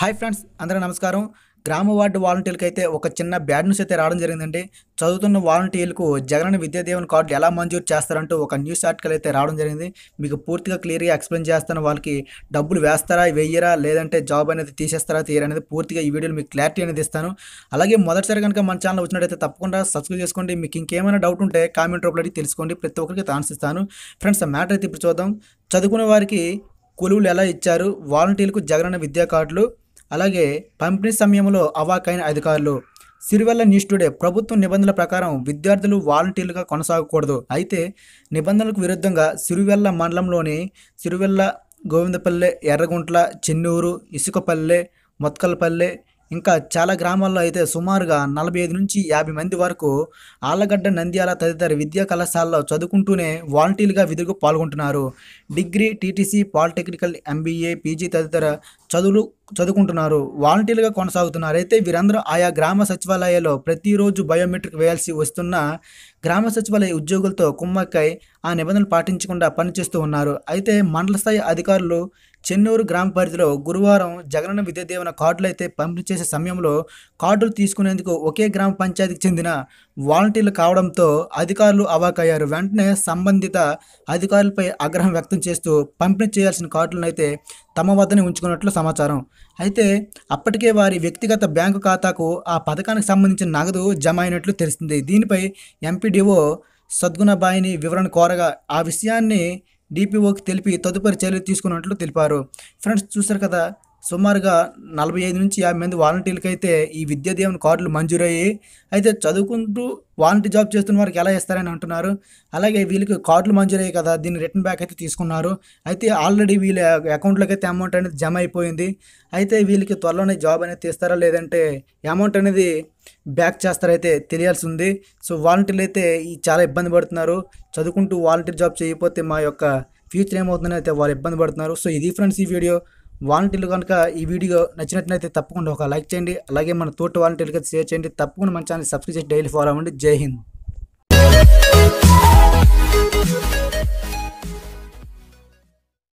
hi friends అందరూ నమస్కారం గ్రామ వార్డు వాలంటీర్లకు అయితే ఒక చిన్న బ్యాడ్ న్యూస్ అయితే రావడం జరిగిందండి చదువుతున్న వాలంటీర్లకు జగనన్న విద్యాదేవన్ కార్డు ఎలా మంజూరు చేస్తారంటూ ఒక న్యూస్ ఆర్టికల్ అయితే రావడం జరిగింది మీకు పూర్తిగా క్లియర్గా ఎక్స్ప్లెయిన్ చేస్తాను వాళ్ళకి డబ్బులు వేస్తారా వేయరా లేదంటే జాబ్ అనేది తీసేస్తారా తీయరా అనేది పూర్తిగా ఈ వీడియోలో మీకు క్లారిటీ అనేది ఇస్తాను అలాగే మొదటిసారి కనుక మన ఛానల్ వచ్చినట్టయితే తప్పకుండా సబ్స్క్రైబ్ చేసుకోండి మీకు ఇంకేమైనా డౌట్ ఉంటే కామెంట్ రూపంలో తెలుసుకోండి ప్రతి ఒక్కరికి ఆన్సిస్తాను ఫ్రెండ్స్ ఆ మ్యాటర్ అయితే ఇప్పుడు చూద్దాం చదువుకునే వారికి కొలువులు ఎలా ఇచ్చారు వాలంటీర్లకు జగనన్న విద్యా కార్డులు అలాగే పంపిణీ సమయంలో అవాకైన అధికారులు సిరివెల్ల న్యూస్ టుడే ప్రభుత్వ నిబంధనల ప్రకారం విద్యార్థులు వాలంటీర్లుగా కొనసాగకూడదు అయితే నిబంధనలకు విరుద్ధంగా సిరివెల్ల మండలంలోని సిరివెల్ల గోవిందపల్లె ఎర్రగుంట్ల చెన్నూరు ఇసుకపల్లె మొత్కలపల్లె ఇంకా చాలా గ్రామాల్లో అయితే సుమారుగా నలభై ఐదు నుంచి యాభై మంది వరకు ఆళ్లగడ్డ నంద్యాల తదితర విద్యా కళాశాలలో చదువుకుంటూనే వాలంటీర్గా విధులకు పాల్గొంటున్నారు degree TTC polytechnical MBA PG తదితర చదువులు చదువుకుంటున్నారు వాలంటీర్లుగా కొనసాగుతున్నారు అయితే వీరందరూ ఆయా గ్రామ సచివాలయాల్లో ప్రతిరోజు బయోమెట్రిక్ వేయాల్సి వస్తున్న గ్రామ సచివాలయ ఉద్యోగులతో కుమ్మక్కై ఆ నిబంధనలు పాటించకుండా పనిచేస్తూ ఉన్నారు అయితే మండల స్థాయి అధికారులు చెన్నూరు గ్రామ పరిధిలో గురువారం జగనన్న విద్యాదీవన కార్డులు అయితే పంపిణీ చేసే సమయంలో కార్డులు తీసుకునేందుకు ఒకే గ్రామ పంచాయతీకి చెందిన వాలంటీర్లు కావడంతో అధికారులు అవాకయ్యారు వెంటనే సంబంధిత అధికారులపై ఆగ్రహం వ్యక్తం చేస్తూ పంపిణీ చేయాల్సిన కార్డులను అయితే తమ వద్దనే ఉంచుకున్నట్లు సమాచారం అయితే అప్పటికే వారి వ్యక్తిగత బ్యాంకు ఖాతాకు ఆ పథకానికి సంబంధించిన నగదు జమ అయినట్లు తెలిసింది దీనిపై ఎంపీడీఓ సద్గుణబాయిని వివరణ కోరగా ఆ విషయాన్ని డిపిఓకి తెలిపి తదుపరి చర్యలు తీసుకున్నట్లు తెలిపారు ఫ్రెండ్స్ చూశారు కదా సుమారుగా నలభై ఐదు నుంచి యాభై మంది వాలంటీర్లకి అయితే ఈ విద్యా దీవెన కార్డులు మంజూరయ్యాయి అయితే చదువుకుంటూ వాలంటీర్ జాబ్ చేస్తున్న వారికి ఎలా ఇస్తారని అంటున్నారు అలాగే వీళ్ళకి కార్డులు మంజూరయ్యాయి కదా దీన్ని రిటర్న్ బ్యాక్ అయితే తీసుకున్నారు అయితే ఆల్రెడీ వీళ్ళ అకౌంట్లోకి అయితే అమౌంట్ అనేది జమ అయిపోయింది అయితే వీళ్ళకి త్వరలోనే జాబ్ అనేది ఇస్తారా లేదంటే అమౌంట్ అనేది బ్యాక్ చేస్తారైతే తెలియాల్సి ఉంది సో వాలంటీర్లు అయితే చాలా ఇబ్బంది పడుతున్నారు చదువుకుంటూ వాలంటీర్ జాబ్ చేయకపోతే మా యొక్క ఫ్యూచర్ ఏమవుతుందని అయితే వాళ్ళు ఇబ్బంది పడుతున్నారు సో ఇది ఫ్రెండ్స్ ఈ వీడియో వాలంటీర్లు కనుక ఈ వీడియో నచ్చినట్లయితే తప్పకుండా ఒక లైక్ చేయండి అలాగే మన తోటి వాలంటీర్లకి షేర్ చేయండి తప్పకుండా మన ఛానల్ సబ్స్క్రైబ్ చేసి డైలీ ఫాలో అవ్వండి జై హింద్